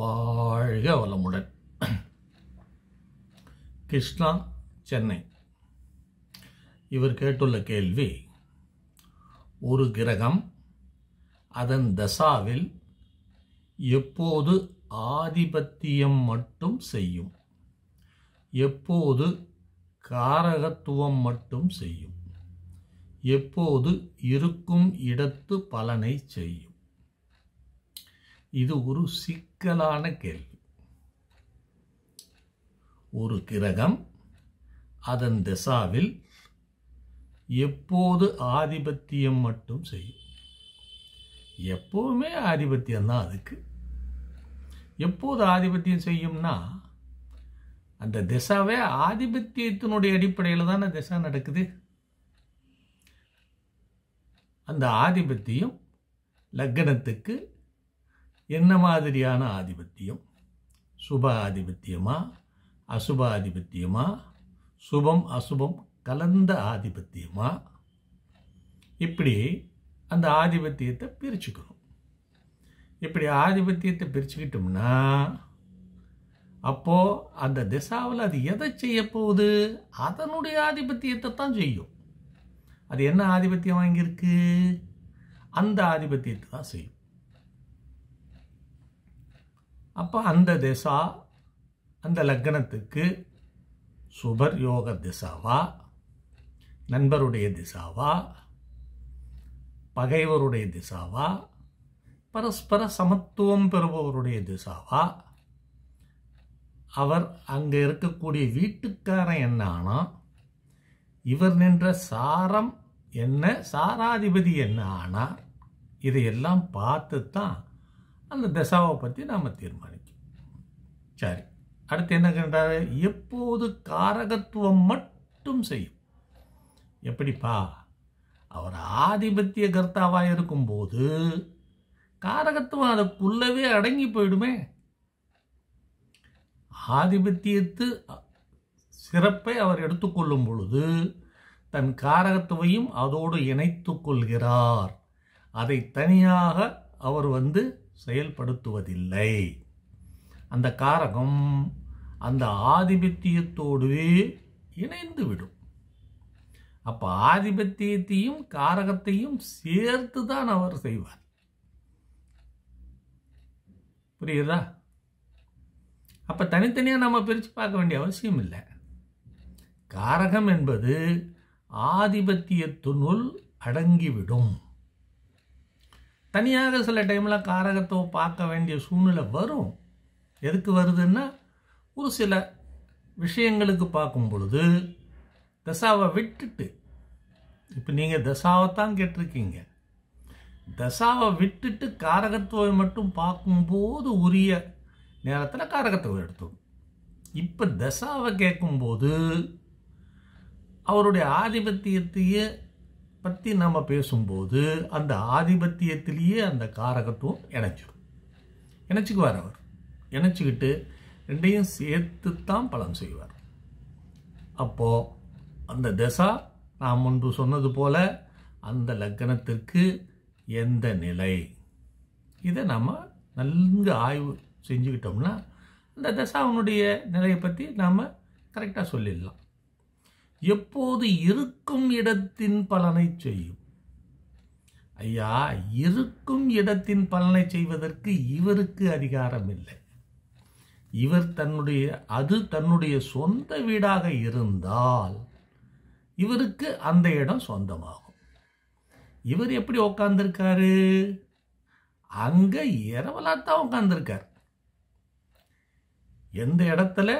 வாழ்க வளமுடன் கிருஷ்ணா சென்னை இவர் கேட்டுள்ள கேள்வி ஒரு கிரகம் அதன் தசாவில் எப்போது ஆதிபத்தியம் மட்டும் செய்யும் எப்போது காரகத்துவம் மட்டும் செய்யும் எப்போது இருக்கும் இடத்து பலனை செய்யும் இது ஒரு சிக்கலான கேள்வி ஒரு கிரகம் அதன் திசாவில் எப்போது ஆதிபத்தியம் மட்டும் செய்யும் எப்போவுமே ஆதிபத்தியம் தான் அதுக்கு எப்போது ஆதிபத்தியம் செய்யும்னா அந்த திசாவே ஆதிபத்தியத்தினுடைய அடிப்படையில் தானே திசா நடக்குது அந்த ஆதிபத்தியம் லக்கணத்துக்கு என்ன மாதிரியான ஆதிபத்தியம் சுப ஆதிபத்தியமா அசுப ஆதிபத்தியமா சுபம் அசுபம் கலந்த ஆதிபத்தியமா இப்படி அந்த ஆதிபத்தியத்தை பிரிச்சுக்கணும் இப்படி ஆதிபத்தியத்தை பிரிச்சுக்கிட்டோம்னா அப்போது அந்த திசாவில் அது எதை செய்ய போகுது அதனுடைய ஆதிபத்தியத்தை தான் செய்யும் அது என்ன ஆதிபத்தியம் வாங்கியிருக்கு அந்த ஆதிபத்தியத்தை தான் செய்யும் அப்போ அந்த திசா அந்த லக்னத்துக்கு சுபர் யோக திசாவா நண்பருடைய திசாவா பகைவருடைய திசாவா பரஸ்பர சமத்துவம் பெறுபவருடைய திசாவா அவர் அங்கே இருக்கக்கூடிய வீட்டுக்காரன் என்ன ஆனால் இவர் நின்ற சாரம் என்ன சாராதிபதி என்ன ஆனார் இதையெல்லாம் பார்த்து தான் அந்த தசாவை பற்றி நாம் தீர்மானிக்கும் சரி அடுத்து என்ன கேட்டார் எப்போது காரகத்துவம் மட்டும் செய்யும் எப்படிப்பா அவர் ஆதிபத்திய கர்த்தாவாக இருக்கும்போது காரகத்துவம் அதுக்குள்ளவே அடங்கி போயிடுமே ஆதிபத்தியத்து சிறப்பை அவர் எடுத்துக்கொள்ளும் பொழுது தன் காரகத்துவையும் அதோடு இணைத்து கொள்கிறார் அதை தனியாக அவர் வந்து செயல்படுத்துவதில்லை அந்த காரகம் அந்த ஆதிபத்தியத்தோடு இணைந்து விடும் அப்போ ஆதிபத்தியத்தையும் காரகத்தையும் சேர்த்து தான் அவர் செய்வார் புரியுதா அப்போ தனித்தனியாக நம்ம பிரித்து பார்க்க வேண்டிய அவசியம் இல்லை காரகம் என்பது ஆதிபத்தியத்தினுள் அடங்கிவிடும் தனியாக சில டைமில் காரகத்தை பார்க்க வேண்டிய சூழ்நிலை வரும் எதுக்கு வருதுன்னா ஒரு சில விஷயங்களுக்கு பார்க்கும் பொழுது தசாவை விட்டுட்டு இப்போ நீங்கள் தசாவை தான் கேட்டிருக்கீங்க தசாவை விட்டுட்டு காரகத்துவை மட்டும் பார்க்கும்போது உரிய நேரத்தில் காரகத்துவை எடுத்தோம் இப்போ தசாவை கேட்கும்போது அவருடைய ஆதிபத்தியத்தையே பற்றி நம்ம பேசும்போது அந்த ஆதிபத்தியத்திலேயே அந்த காரகத்துவம் இணைச்சிடும் இணைச்சிக்குவார் அவர் இணைச்சிக்கிட்டு ரெண்டையும் சேர்த்து தான் பலன் செய்வார் அப்போது அந்த திசா நான் முன்பு சொன்னது போல் அந்த லக்கணத்திற்கு எந்த நிலை இதை நம்ம நன்கு ஆய்வு செஞ்சுக்கிட்டோம்னா அந்த தசாவனுடைய நிலையை பற்றி நாம் கரெக்டாக சொல்லிடலாம் எப்போது இருக்கும் இடத்தின் பலனை செய்யும் ஐயா இருக்கும் இடத்தின் பலனை செய்வதற்கு இவருக்கு அதிகாரம் இல்லை இவர் தன்னுடைய அது தன்னுடைய சொந்த வீடாக இருந்தால் இவருக்கு அந்த இடம் சொந்தமாகும் இவர் எப்படி உக்காந்துருக்காரு அங்கே இரவலாத்தான் உட்காந்துருக்கார் எந்த இடத்துல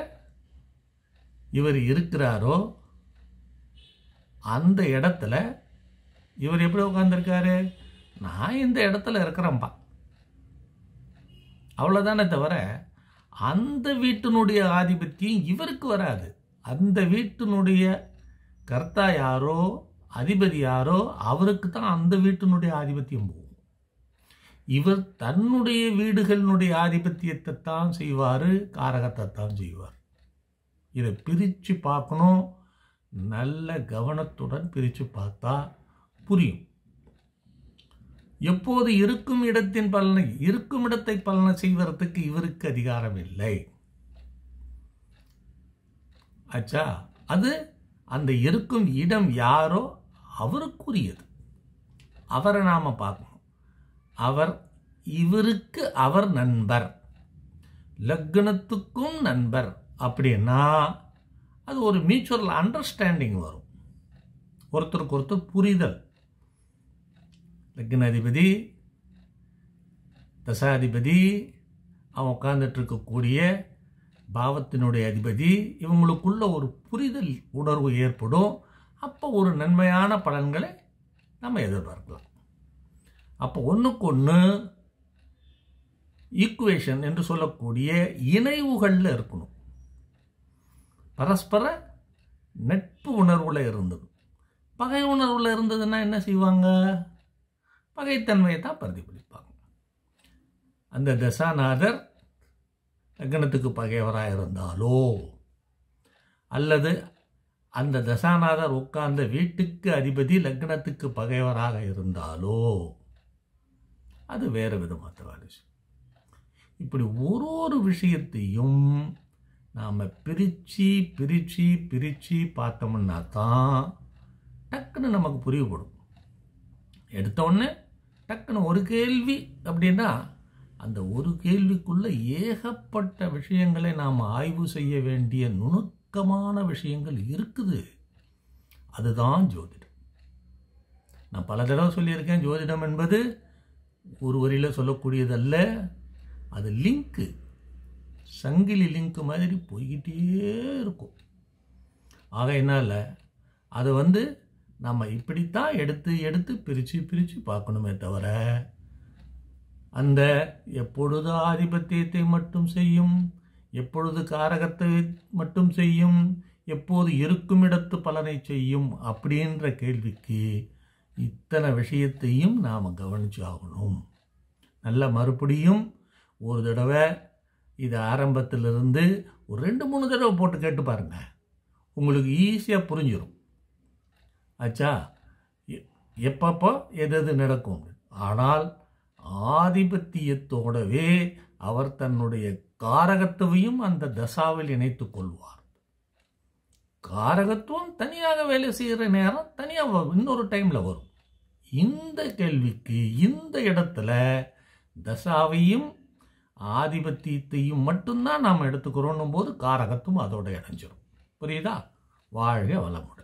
இவர் இருக்கிறாரோ அந்த இடத்துல இவர் எப்படி உட்காந்துருக்காரு நான் இந்த இடத்துல இருக்கிறேன்ப்பா அவ்வளோதானே தவிர அந்த வீட்டினுடைய ஆதிபத்தியம் இவருக்கு வராது அந்த வீட்டினுடைய கர்த்தா யாரோ அதிபதி யாரோ அவருக்கு தான் அந்த வீட்டினுடைய ஆதிபத்தியம் போகும் இவர் தன்னுடைய வீடுகளினுடைய ஆதிபத்தியத்தை தான் செய்வார் காரகத்தை தான் செய்வார் இதை பிரித்து பார்க்கணும் நல்ல கவனத்துடன் பிரித்து பார்த்தா புரியும் எப்போது இருக்கும் இடத்தின் பலனை இருக்கும் இடத்தை பலனை செய்வதற்கு இவருக்கு அதிகாரம் இல்லை ஆச்சா அது அந்த இருக்கும் இடம் யாரோ அவருக்குரியது அவரை நாம் பார்க்கணும் அவர் இவருக்கு அவர் நண்பர் லக்னத்துக்கும் நண்பர் அப்படின்னா அது ஒரு மியூச்சுவல் அண்டர்ஸ்டாண்டிங் வரும் ஒருத்தருக்கு ஒருத்தர் புரிதல் லக்னாதிபதி தசாதிபதி அவன் உட்கார்ந்துட்டு இருக்கக்கூடிய பாவத்தினுடைய அதிபதி இவங்களுக்குள்ள ஒரு புரிதல் உணர்வு ஏற்படும் அப்போ ஒரு நன்மையான பலன்களை நம்ம எதிர்பார்க்கலாம் அப்போ ஒன்றுக்கு ஒன்று ஈக்குவேஷன் என்று சொல்லக்கூடிய இணைவுகளில் இருக்கணும் பரஸ்பர நட்பு உணர்வில் இருந்தது பகை உணர்வில் இருந்ததுன்னா என்ன செய்வாங்க பகைத்தன்மையை தான் பிரதிபலிப்பாங்க அந்த தசாநாதர் லக்னத்துக்கு பகைவராக இருந்தாலோ அல்லது அந்த தசாநாதர் உட்கார்ந்த வீட்டுக்கு அதிபதி லக்னத்துக்கு பகைவராக இருந்தாலோ அது வேறு விதமாக விஷயம் இப்படி ஒரு ஒரு விஷயத்தையும் நாம் பிரித்து பிரித்து பிரித்து பார்த்தோம்னா தான் டக்குன்னு நமக்கு புரியப்படும் எடுத்தோடனே டக்குன்னு ஒரு கேள்வி அப்படின்னா அந்த ஒரு கேள்விக்குள்ளே ஏகப்பட்ட விஷயங்களை நாம் ஆய்வு செய்ய வேண்டிய நுணுக்கமான விஷயங்கள் இருக்குது அதுதான் ஜோதிடம் நான் பல தடவை சொல்லியிருக்கேன் ஜோதிடம் என்பது ஒரு வரியில் சொல்லக்கூடியதல்ல அது லிங்க்கு சங்கிலி லிங்க் மாதிரி போய்கிட்டே இருக்கும் ஆகையினால் அதை வந்து நம்ம இப்படித்தான் எடுத்து எடுத்து பிரித்து பிரித்து பார்க்கணுமே தவிர அந்த எப்பொழுது ஆதிபத்தியத்தை மட்டும் செய்யும் எப்பொழுது காரகத்தை மட்டும் செய்யும் எப்போது இருக்கும் இடத்து பலனை செய்யும் அப்படின்ற கேள்விக்கு இத்தனை விஷயத்தையும் நாம் கவனிச்சாகணும் நல்ல மறுபடியும் ஒரு தடவை இது ஆரம்பத்திலிருந்து ஒரு ரெண்டு மூணு தடவை போட்டு கேட்டு பாருங்கள் உங்களுக்கு ஈஸியாக புரிஞ்சிடும் ஆச்சா எப்பப்போ எது எது நடக்கும் ஆனால் ஆதிபத்தியத்தோடவே அவர் தன்னுடைய காரகத்துவையும் அந்த தசாவில் இணைத்து கொள்வார் காரகத்துவம் தனியாக வேலை செய்கிற நேரம் தனியாக இன்னொரு டைமில் வரும் இந்த கேள்விக்கு இந்த இடத்துல தசாவையும் ஆதிபத்தியத்தையும் மட்டும்தான் நாம் எடுத்துக்கிறோன்னும் போது காரகத்தும் அதோடு இணைஞ்சிடும் புரியுதா வாழ்க வளமுடன்